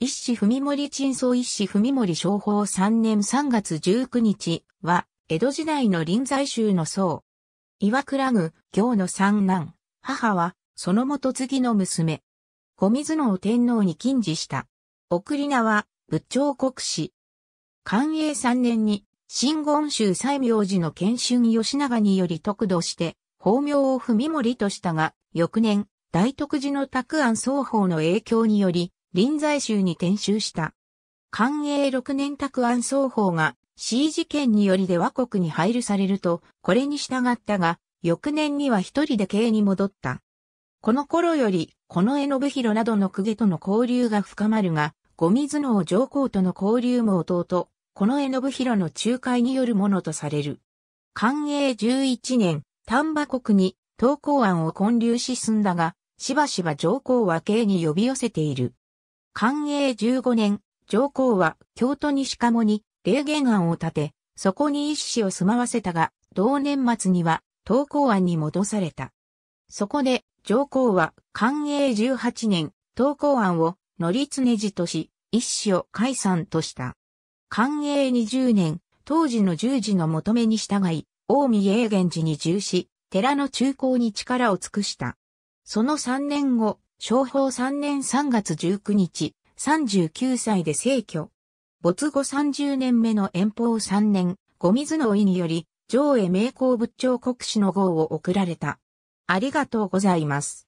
一子文森陳僧一子文森商法3年3月19日は、江戸時代の臨済宗の僧。岩倉具、行の三男、母は、その元継の娘。小水野を天皇に禁じした。送り名は、仏長国師。寛永3年に、新言宗西明寺の謙春吉永により得度して、法名を文森としたが、翌年、大徳寺の拓安双方の影響により、臨済宗に転宗した。寛永6年卓安双方が C 事件によりで和国に配慮されると、これに従ったが、翌年には一人で経営に戻った。この頃より、この絵信弘などの公家との交流が深まるが、五水能上皇との交流も弟、この絵信弘の仲介によるものとされる。寛永11年、丹波国に東公案を建立し進んだが、しばしば上皇は慶に呼び寄せている。寛永15年、上皇は京都西鴨に霊言案を立て、そこに一子を住まわせたが、同年末には東公案に戻された。そこで上皇は寛永18年、東公案を則常寺とし、一子を解散とした。寛永20年、当時の十字の求めに従い、近江永源寺に従し、寺の中高に力を尽くした。その3年後、商法3年3月19日、39歳で逝去。没後30年目の遠方3年、ご水の意により、上へ名工仏長国史の号を贈られた。ありがとうございます。